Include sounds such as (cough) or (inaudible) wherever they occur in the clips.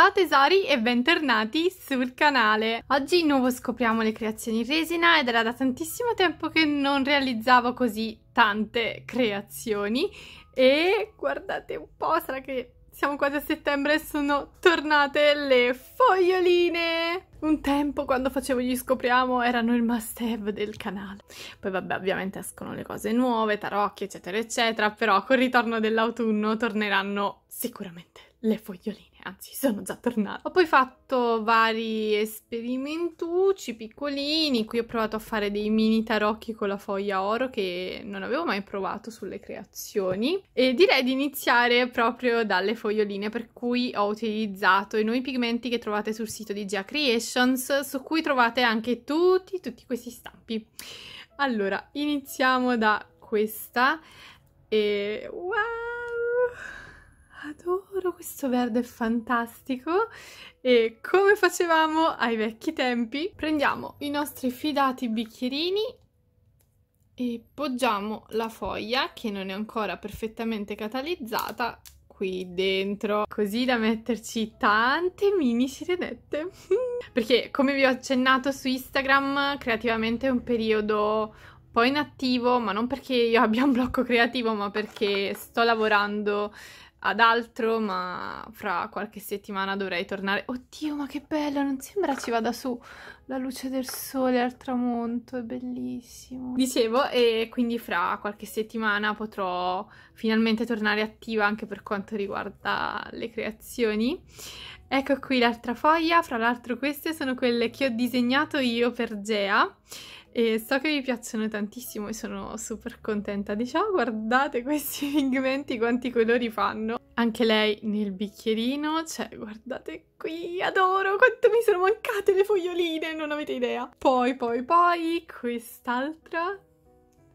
Ciao tesori e bentornati sul canale! Oggi di nuovo scopriamo le creazioni in resina ed era da tantissimo tempo che non realizzavo così tante creazioni e guardate un po', sarà che siamo quasi a settembre e sono tornate le foglioline! Un tempo quando facevo gli scopriamo erano il must have del canale. Poi vabbè ovviamente escono le cose nuove, tarocchi eccetera eccetera, però col ritorno dell'autunno torneranno sicuramente le foglioline, anzi sono già tornata. Ho poi fatto vari esperimentucci piccolini, qui ho provato a fare dei mini tarocchi con la foglia oro che non avevo mai provato sulle creazioni e direi di iniziare proprio dalle foglioline per cui ho utilizzato i nuovi pigmenti che trovate sul sito di Gia Creations su cui trovate anche tutti, tutti questi stampi. Allora, iniziamo da questa e... Wow! adoro questo verde, è fantastico. E come facevamo ai vecchi tempi, prendiamo i nostri fidati bicchierini e poggiamo la foglia, che non è ancora perfettamente catalizzata, qui dentro così da metterci tante mini sirenette (laughs) perché come vi ho accennato su Instagram creativamente è un periodo un po' inattivo ma non perché io abbia un blocco creativo ma perché sto lavorando ad altro, ma fra qualche settimana dovrei tornare. Oddio, ma che bello! Non sembra ci vada su la luce del sole al tramonto, è bellissimo. Dicevo, e quindi fra qualche settimana potrò finalmente tornare attiva anche per quanto riguarda le creazioni. Ecco qui l'altra foglia, fra l'altro queste sono quelle che ho disegnato io per Gea e so che vi piacciono tantissimo e sono super contenta Diciamo, Guardate questi pigmenti (laughs) quanti colori fanno. Anche lei nel bicchierino, cioè guardate qui, adoro quanto mi sono mancate le foglioline, non avete idea. Poi, poi, poi, quest'altra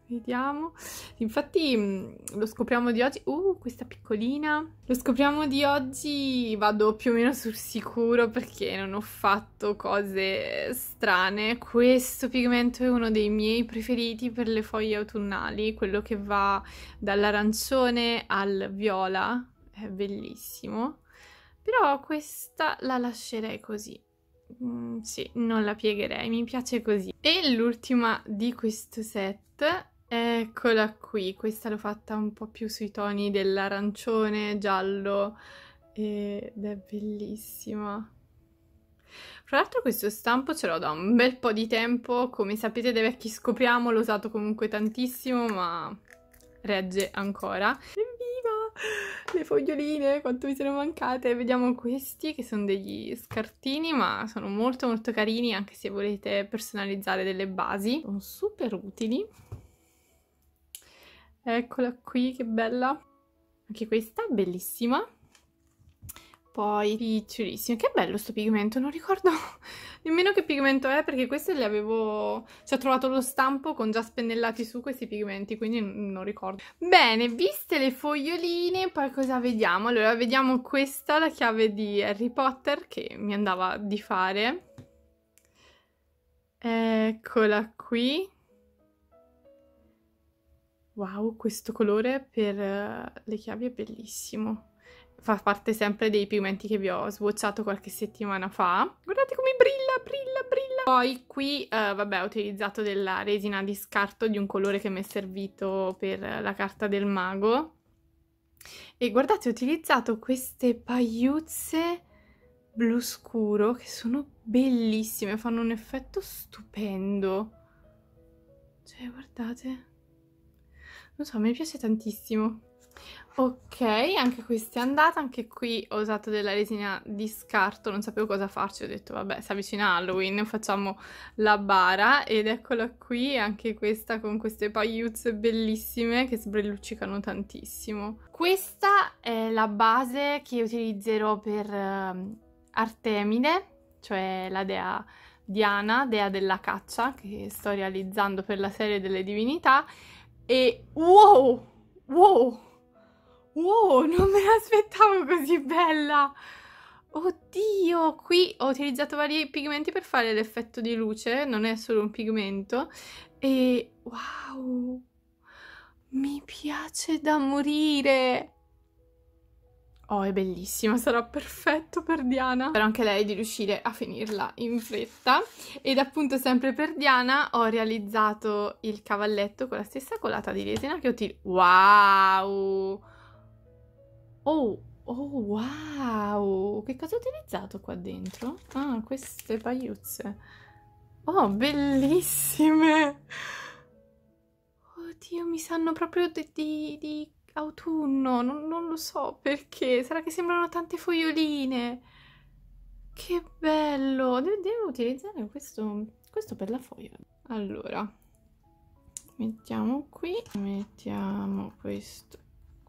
vediamo. Infatti mm, lo scopriamo di oggi, uh questa piccolina, lo scopriamo di oggi vado più o meno sul sicuro perché non ho fatto cose strane. Questo pigmento è uno dei miei preferiti per le foglie autunnali, quello che va dall'arancione al viola, è bellissimo. Però questa la lascerei così. Mm, sì, non la piegherei, mi piace così. E l'ultima di questo set Eccola qui, questa l'ho fatta un po' più sui toni dell'arancione, giallo ed è bellissima. Tra l'altro questo stampo ce l'ho da un bel po' di tempo, come sapete dai vecchi scopriamo, l'ho usato comunque tantissimo, ma regge ancora. Evviva! Le foglioline, quanto mi sono mancate! Vediamo questi che sono degli scartini, ma sono molto molto carini anche se volete personalizzare delle basi. Sono super utili. Eccola qui, che bella. Anche questa è bellissima. Poi piccolissima. Che bello sto pigmento, non ricordo (laughs) nemmeno che pigmento è perché queste le avevo... Ci ho trovato lo stampo con già spennellati su questi pigmenti, quindi non ricordo. Bene, viste le foglioline, poi cosa vediamo? Allora, vediamo questa, la chiave di Harry Potter, che mi andava di fare. Eccola qui. Wow, questo colore per eh, le chiavi è bellissimo. Fa parte sempre dei pigmenti che vi ho sbocciato qualche settimana fa. Guardate come brilla, brilla, brilla. Poi qui, eh, vabbè, ho utilizzato della resina di scarto di un colore che mi è servito per la carta del mago. E guardate, ho utilizzato queste pagliuzze blu scuro che sono bellissime, fanno un effetto stupendo. Cioè, guardate non so, mi piace tantissimo. Ok, anche questa è andata, anche qui ho usato della resina di scarto, non sapevo cosa farci, ho detto vabbè si avvicina Halloween, facciamo la bara ed eccola qui, anche questa con queste pagliuzze bellissime che sbelluccicano tantissimo. Questa è la base che utilizzerò per ehm, Artemide, cioè la dea Diana, dea della caccia, che sto realizzando per la serie delle divinità e wow, wow, wow, non me l'aspettavo così bella. Oddio, qui ho utilizzato vari pigmenti per fare l'effetto di luce, non è solo un pigmento. E wow, mi piace da morire. Oh, è bellissima, sarà perfetto per Diana. Spero anche lei di riuscire a finirla in fretta. Ed appunto sempre per Diana ho realizzato il cavalletto con la stessa colata di resina che ho tirato. Wow! Oh, oh, wow! Che cosa ho utilizzato qua dentro? Ah, queste pagliuzze. Oh, bellissime! Oddio, mi sanno proprio di, di, di autunno, non, non lo so perché, sarà che sembrano tante foglioline. Che bello! Devo, devo utilizzare questo, questo per la foglia. Allora, mettiamo qui, mettiamo questo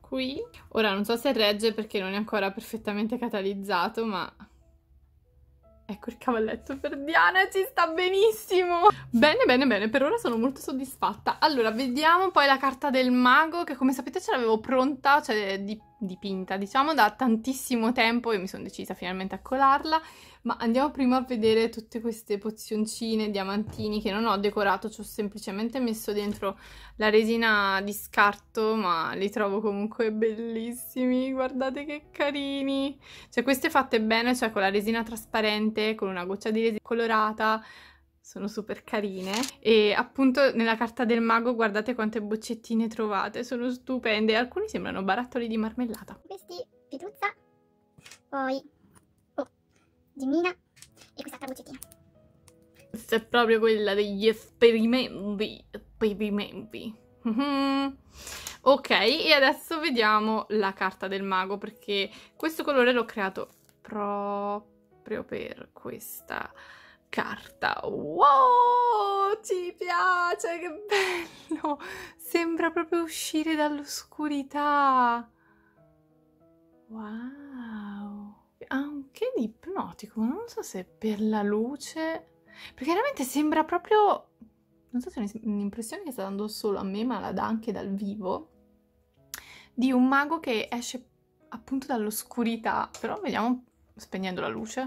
qui. Ora non so se regge perché non è ancora perfettamente catalizzato, ma Ecco il cavalletto per Diana, ci sta benissimo! Bene, bene, bene, per ora sono molto soddisfatta. Allora, vediamo poi la carta del mago, che come sapete ce l'avevo pronta, cioè di dipinta, diciamo, da tantissimo tempo e mi sono decisa finalmente a colarla, ma andiamo prima a vedere tutte queste pozioncine, diamantini che non ho decorato, ci ho semplicemente messo dentro la resina di scarto, ma li trovo comunque bellissimi, guardate che carini! Cioè queste fatte bene, cioè con la resina trasparente, con una goccia di resina colorata, sono super carine e appunto nella carta del mago guardate quante boccettine trovate, sono stupende, alcuni sembrano barattoli di marmellata. Questi Petruzza, poi oh, Gemina e quest'altra boccettina. Questa è proprio quella degli esperimenti, esperimenti. (laughs) Ok, e adesso vediamo la carta del mago perché questo colore l'ho creato proprio per questa carta. Wow, ci piace, che bello! Sembra proprio uscire dall'oscurità. Wow, anche di ipnotico, non so se per la luce, perché veramente sembra proprio, non so se è un'impressione che sta dando solo a me, ma la dà anche dal vivo, di un mago che esce appunto dall'oscurità, però vediamo spegnendo la luce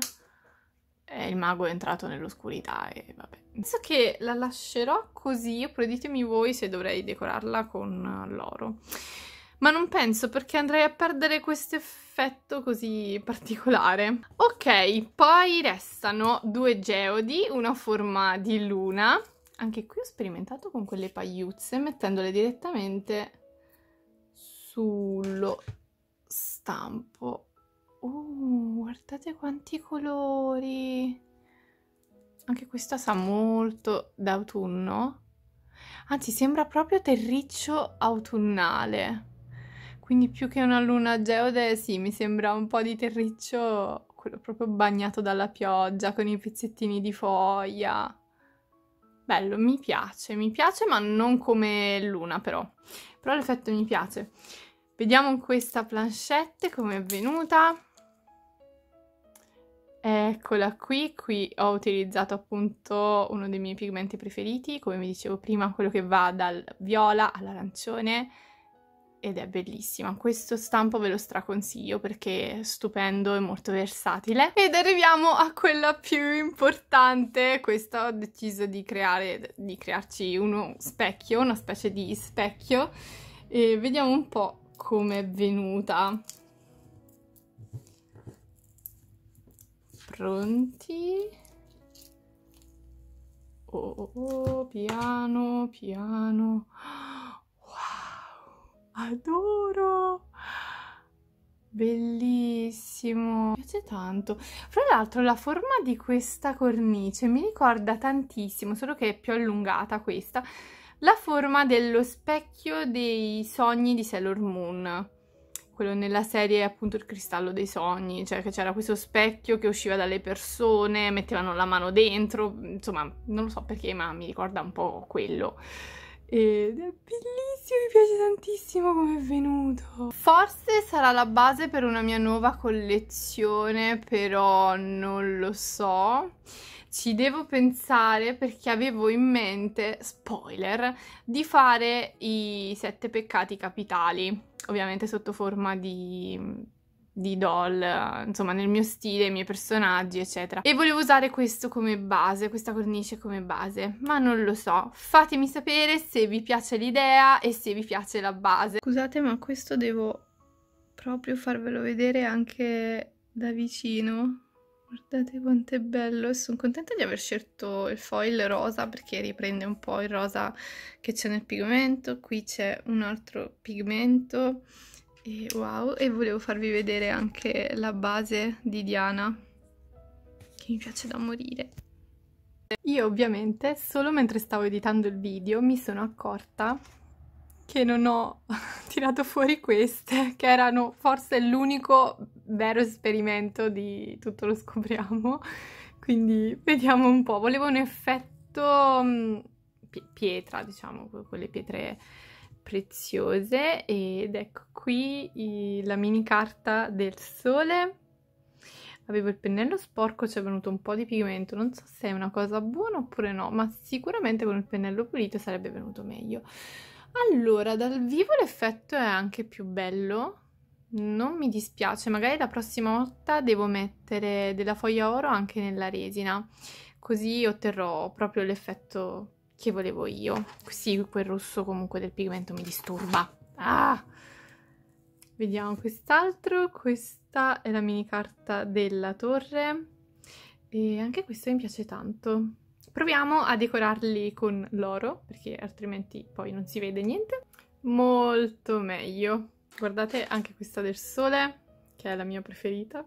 il mago è entrato nell'oscurità e vabbè. Penso che la lascerò così, oppure ditemi voi se dovrei decorarla con eh, l'oro. Ma non penso perché andrei a perdere questo effetto così (laughs) particolare. Ok, poi restano due geodi, una forma di luna. Anche qui ho sperimentato con quelle pagliuzze, mettendole direttamente sullo stampo. Oh, guardate quanti colori anche questa sa molto d'autunno anzi sembra proprio terriccio autunnale quindi più che una luna geode sì mi sembra un po' di terriccio quello proprio bagnato dalla pioggia con i pezzettini di foglia bello mi piace mi piace ma non come luna però però l'effetto mi piace vediamo questa planchette come è venuta Eccola qui, qui ho utilizzato appunto uno dei miei pigmenti preferiti, come vi dicevo prima, quello che va dal viola all'arancione ed è bellissima. Questo stampo ve lo straconsiglio perché è stupendo e molto versatile. Ed arriviamo a quella più importante, questa ho deciso di creare, di crearci uno specchio, una specie di specchio e vediamo un po' come è venuta. pronti oh, oh, oh piano piano wow adoro bellissimo mi piace tanto fra l'altro la forma di questa cornice mi ricorda tantissimo solo che è più allungata questa la forma dello specchio dei sogni di Sailor Moon quello nella serie appunto il cristallo dei sogni, cioè che c'era questo specchio che usciva dalle persone, mettevano la mano dentro, insomma non lo so perché ma mi ricorda un po' quello. Ed è bellissimo, mi piace tantissimo come è venuto. Forse sarà la base per una mia nuova collezione, però non lo so. Ci devo pensare perché avevo in mente, spoiler, di fare i sette peccati capitali ovviamente sotto forma di di doll, insomma nel mio stile, i miei personaggi eccetera e volevo usare questo come base, questa cornice come base, ma non lo so fatemi sapere se vi piace l'idea e se vi piace la base scusate ma questo devo proprio farvelo vedere anche da vicino Guardate quanto è bello sono contenta di aver scelto il foil rosa perché riprende un po' il rosa che c'è nel pigmento. Qui c'è un altro pigmento e wow! E volevo farvi vedere anche la base di Diana che mi piace da morire. Io ovviamente solo mentre stavo editando il video mi sono accorta che non ho (laughs) tirato fuori queste che erano forse l'unico vero esperimento di tutto lo scopriamo, quindi vediamo un po'. Volevo un effetto mm, pietra, diciamo, quelle pietre preziose ed ecco qui la mini carta del sole. Avevo il pennello sporco, ci è venuto un po' di pigmento, non so se è una cosa buona oppure no, ma sicuramente con il pennello pulito sarebbe venuto meglio. Allora, dal vivo l'effetto è anche più bello, non mi dispiace, magari la prossima volta devo mettere della foglia oro anche nella resina, così otterrò proprio l'effetto che volevo io. Sì, quel rosso comunque del pigmento mi disturba. Ah! Vediamo quest'altro, questa è la mini carta della torre e anche questo mi piace tanto. Proviamo a decorarli con l'oro perché altrimenti poi non si vede niente. Molto meglio. Guardate anche questa del sole, che è la mia preferita.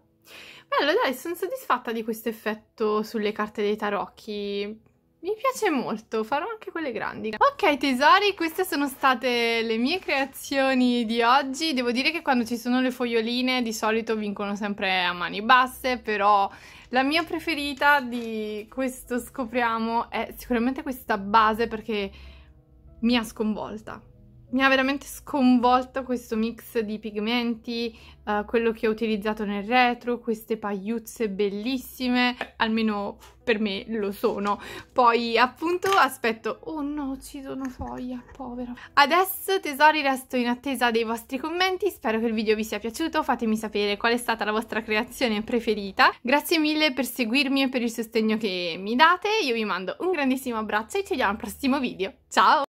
Bello, dai, sono soddisfatta di questo effetto sulle carte dei tarocchi. Mi piace molto, farò anche quelle grandi. Ok tesori, queste sono state le mie creazioni di oggi. Devo dire che quando ci sono le foglioline di solito vincono sempre a mani basse, però la mia preferita di questo scopriamo è sicuramente questa base perché mi ha sconvolta mi ha veramente sconvolto questo mix di pigmenti, eh, quello che ho utilizzato nel retro, queste pagliuzze bellissime, almeno per me lo sono. Poi appunto aspetto... Oh no, ci sono foglia, povero. Adesso tesori resto in attesa dei vostri commenti, spero che il video vi sia piaciuto, fatemi sapere qual è stata la vostra creazione preferita. Grazie mille per seguirmi e per il sostegno che mi date, io vi mando un grandissimo abbraccio e ci vediamo al prossimo video. Ciao!